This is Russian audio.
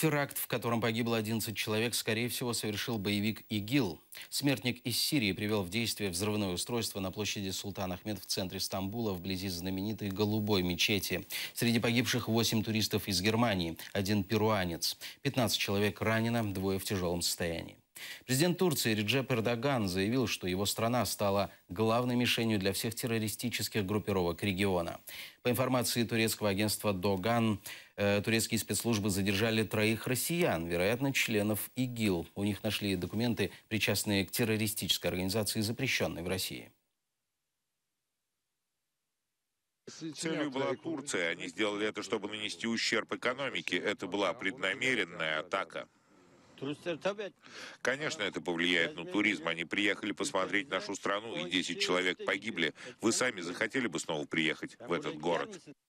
Теракт, в котором погибло 11 человек, скорее всего, совершил боевик ИГИЛ. Смертник из Сирии привел в действие взрывное устройство на площади Султан Ахмед в центре Стамбула, вблизи знаменитой Голубой мечети. Среди погибших 8 туристов из Германии, один перуанец. 15 человек ранено, двое в тяжелом состоянии. Президент Турции Реджеп Эрдоган заявил, что его страна стала главной мишенью для всех террористических группировок региона. По информации турецкого агентства «Доган», э, турецкие спецслужбы задержали троих россиян, вероятно, членов ИГИЛ. У них нашли документы, причастные к террористической организации, запрещенной в России. Целью была Турция. Они сделали это, чтобы нанести ущерб экономике. Это была преднамеренная атака. Конечно, это повлияет на туризм. Они приехали посмотреть нашу страну, и 10 человек погибли. Вы сами захотели бы снова приехать в этот город?